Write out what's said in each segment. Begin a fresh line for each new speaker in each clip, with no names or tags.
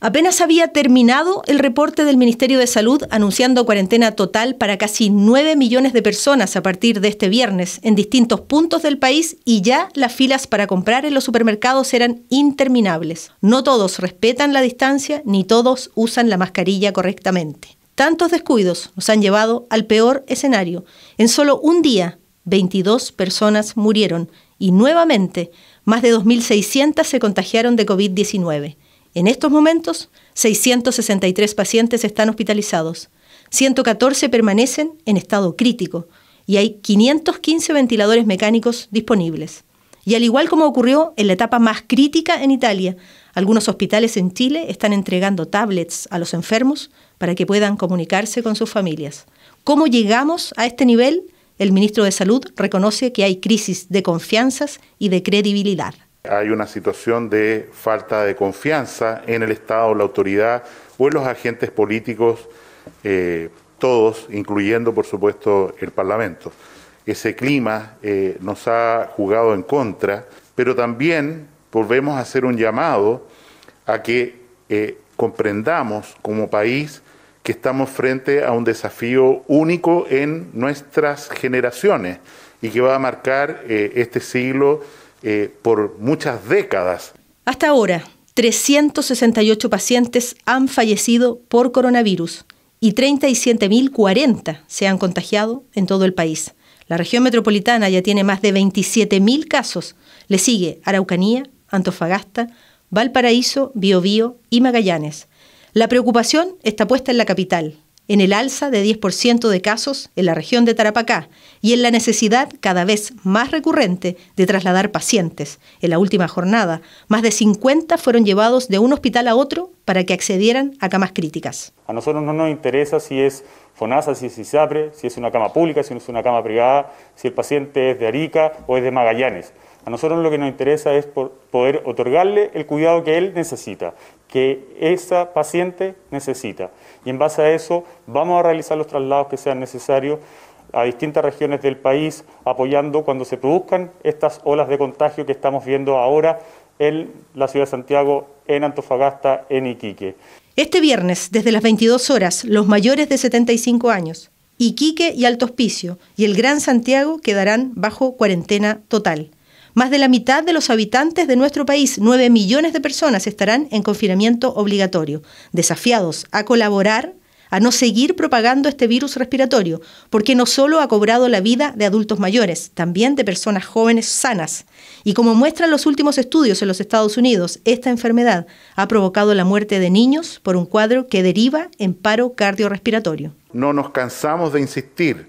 Apenas había terminado el reporte del Ministerio de Salud anunciando cuarentena total para casi 9 millones de personas a partir de este viernes en distintos puntos del país y ya las filas para comprar en los supermercados eran interminables. No todos respetan la distancia ni todos usan la mascarilla correctamente. Tantos descuidos nos han llevado al peor escenario. En solo un día, 22 personas murieron y nuevamente más de 2.600 se contagiaron de COVID-19. En estos momentos, 663 pacientes están hospitalizados, 114 permanecen en estado crítico y hay 515 ventiladores mecánicos disponibles. Y al igual como ocurrió en la etapa más crítica en Italia, algunos hospitales en Chile están entregando tablets a los enfermos para que puedan comunicarse con sus familias. ¿Cómo llegamos a este nivel? El ministro de Salud reconoce que hay crisis de confianzas y de credibilidad.
Hay una situación de falta de confianza en el Estado, la autoridad o en los agentes políticos, eh, todos, incluyendo por supuesto el Parlamento. Ese clima eh, nos ha jugado en contra, pero también volvemos a hacer un llamado a que eh, comprendamos como país que estamos frente a un desafío único en nuestras generaciones y que va a marcar este siglo eh, por muchas décadas. Hasta ahora,
368 pacientes han fallecido por coronavirus y 37.040 se han contagiado en todo el país. La región metropolitana ya tiene más de 27.000 casos. Le sigue Araucanía, Antofagasta, Valparaíso, Biobío y Magallanes. La preocupación está puesta en la capital, en el alza de 10% de casos en la región de Tarapacá y en la necesidad cada vez más recurrente de trasladar pacientes. En la última jornada, más de 50 fueron llevados de un hospital a otro para que accedieran a camas críticas.
A nosotros no nos interesa si es FONASA, si es ISAPRE, si es una cama pública, si no es una cama privada, si el paciente es de Arica o es de Magallanes. A nosotros lo que nos interesa es poder otorgarle el cuidado que él necesita, que esa paciente necesita. Y en base a eso vamos a realizar los traslados que sean necesarios a distintas regiones del país, apoyando cuando se produzcan estas olas de contagio que estamos viendo ahora en la ciudad de Santiago, en Antofagasta, en Iquique.
Este viernes, desde las 22 horas, los mayores de 75 años, Iquique y Alto Hospicio y el Gran Santiago quedarán bajo cuarentena total. Más de la mitad de los habitantes de nuestro país, 9 millones de personas, estarán en confinamiento obligatorio, desafiados a colaborar a no seguir propagando este virus respiratorio, porque no solo ha cobrado la vida de adultos mayores, también de personas jóvenes sanas. Y como muestran los últimos estudios en los Estados Unidos, esta enfermedad ha provocado la muerte de niños por un cuadro que deriva en paro cardiorrespiratorio.
No nos cansamos de insistir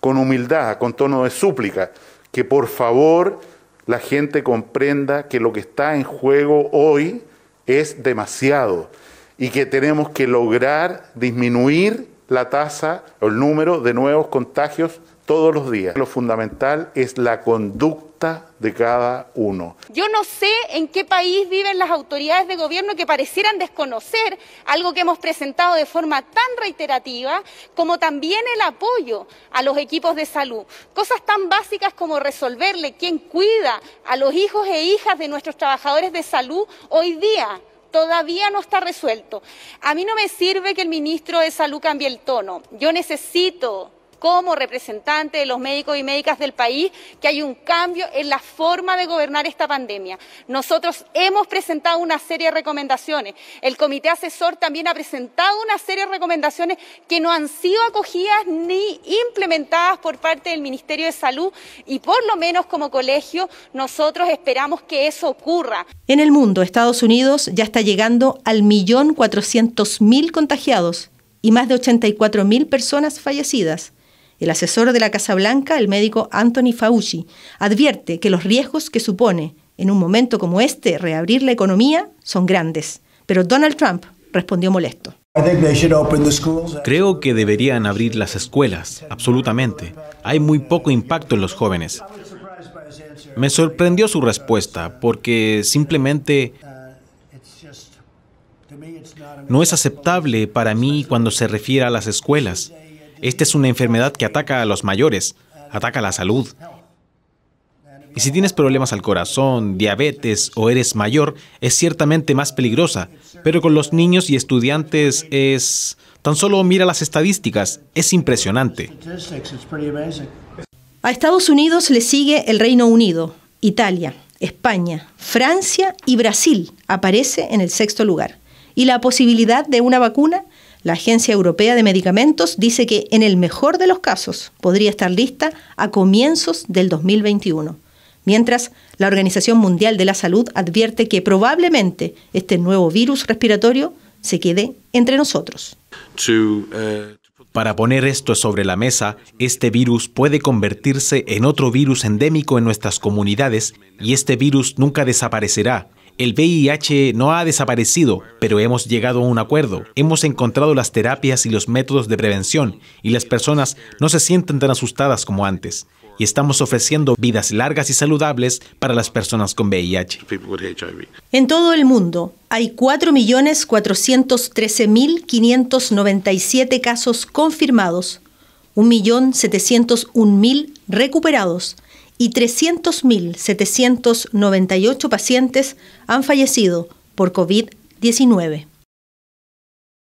con humildad, con tono de súplica, que por favor la gente comprenda que lo que está en juego hoy es demasiado y que tenemos que lograr disminuir la tasa o el número de nuevos contagios todos los días. Lo fundamental es la conducta de cada uno.
Yo no sé en qué país viven las autoridades de gobierno que parecieran desconocer algo que hemos presentado de forma tan reiterativa como también el apoyo a los equipos de salud. Cosas tan básicas como resolverle quién cuida a los hijos e hijas de nuestros trabajadores de salud hoy día todavía no está resuelto. A mí no me sirve que el ministro de Salud cambie el tono. Yo necesito como representante de los médicos y médicas del país que hay un cambio en la forma de gobernar esta pandemia. Nosotros hemos presentado una serie de recomendaciones. El comité asesor también ha presentado una serie de recomendaciones que no han sido acogidas ni implementadas por parte del Ministerio de Salud y por lo menos como colegio nosotros esperamos que eso ocurra.
En el mundo, Estados Unidos ya está llegando al millón cuatrocientos mil contagiados y más de 84.000 mil personas fallecidas. El asesor de la Casa Blanca, el médico Anthony Fauci, advierte que los riesgos que supone en un momento como este reabrir la economía son grandes. Pero Donald Trump respondió molesto.
Creo que deberían abrir las escuelas, absolutamente. Hay muy poco impacto en los jóvenes. Me sorprendió su respuesta porque simplemente no es aceptable para mí cuando se refiere a las escuelas. Esta es una enfermedad que ataca a los mayores, ataca la salud. Y si tienes problemas al corazón, diabetes o eres mayor, es ciertamente más peligrosa, pero con los niños y estudiantes es... Tan solo mira las estadísticas, es impresionante.
A Estados Unidos le sigue el Reino Unido, Italia, España, Francia y Brasil aparece en el sexto lugar. Y la posibilidad de una vacuna la Agencia Europea de Medicamentos dice que en el mejor de los casos podría estar lista a comienzos del 2021. Mientras, la Organización Mundial de la Salud advierte que probablemente este nuevo virus respiratorio se quede entre nosotros.
Eh, Para poner esto sobre la mesa, este virus puede convertirse en otro virus endémico en nuestras comunidades y este virus nunca desaparecerá. El VIH no ha desaparecido, pero hemos llegado a un acuerdo. Hemos encontrado las terapias y los métodos de prevención y las personas no se sienten tan asustadas como antes. Y estamos ofreciendo vidas largas y saludables para las personas con VIH.
En todo el mundo hay 4.413.597 casos confirmados, 1.701.000 recuperados y 300.798 pacientes han fallecido por COVID-19.